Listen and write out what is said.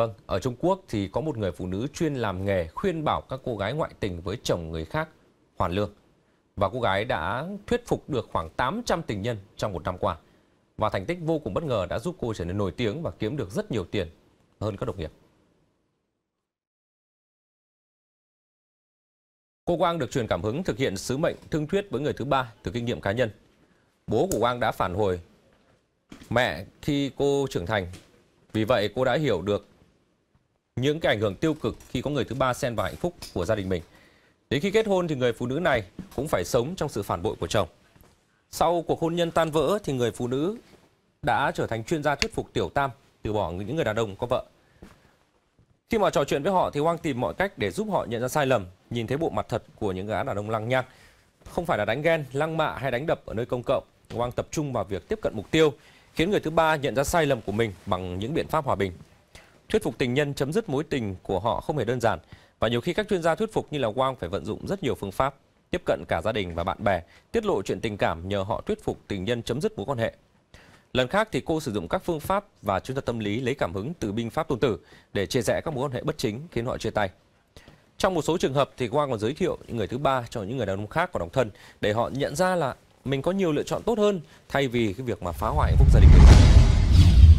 Vâng, ở Trung Quốc thì có một người phụ nữ chuyên làm nghề khuyên bảo các cô gái ngoại tình với chồng người khác hoàn lương. Và cô gái đã thuyết phục được khoảng 800 tình nhân trong một năm qua. Và thành tích vô cùng bất ngờ đã giúp cô trở nên nổi tiếng và kiếm được rất nhiều tiền hơn các đồng nghiệp. Cô Quang được truyền cảm hứng thực hiện sứ mệnh thương thuyết với người thứ ba từ kinh nghiệm cá nhân. Bố của Quang đã phản hồi mẹ khi cô trưởng thành. Vì vậy cô đã hiểu được những cái ảnh hưởng tiêu cực khi có người thứ ba xen vào hạnh phúc của gia đình mình. Đến khi kết hôn thì người phụ nữ này cũng phải sống trong sự phản bội của chồng. Sau cuộc hôn nhân tan vỡ thì người phụ nữ đã trở thành chuyên gia thuyết phục tiểu tam từ bỏ những người đàn ông có vợ. Khi mà trò chuyện với họ thì Hoang tìm mọi cách để giúp họ nhận ra sai lầm, nhìn thấy bộ mặt thật của những gã đàn ông lăng nhăng. Không phải là đánh ghen, lăng mạ hay đánh đập ở nơi công cộng, Hoang tập trung vào việc tiếp cận mục tiêu, khiến người thứ ba nhận ra sai lầm của mình bằng những biện pháp hòa bình. Thuyết phục tình nhân chấm dứt mối tình của họ không hề đơn giản và nhiều khi các chuyên gia thuyết phục như là Wang phải vận dụng rất nhiều phương pháp, tiếp cận cả gia đình và bạn bè, tiết lộ chuyện tình cảm nhờ họ thuyết phục tình nhân chấm dứt mối quan hệ. Lần khác thì cô sử dụng các phương pháp và chuyên gia tâm lý lấy cảm hứng từ binh pháp tôn tử để chia rẽ các mối quan hệ bất chính khiến họ chia tay. Trong một số trường hợp thì Quang còn giới thiệu những người thứ ba cho những người đàn ông khác còn độc thân để họ nhận ra là mình có nhiều lựa chọn tốt hơn thay vì cái việc mà phá hoại hạnh phúc gia đình mình.